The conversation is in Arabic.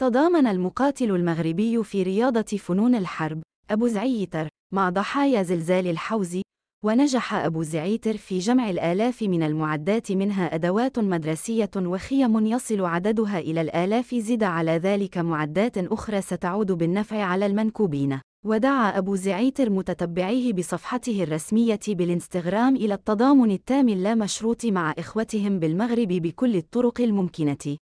تضامن المقاتل المغربي في رياضة فنون الحرب أبو زعيتر مع ضحايا زلزال الحوز ونجح أبو زعيتر في جمع الآلاف من المعدات منها أدوات مدرسية وخيم يصل عددها إلى الآلاف زد على ذلك معدات أخرى ستعود بالنفع على المنكوبين ودعا أبو زعيتر متتبعيه بصفحته الرسمية بالانستغرام إلى التضامن التام اللامشروط مع إخوتهم بالمغرب بكل الطرق الممكنة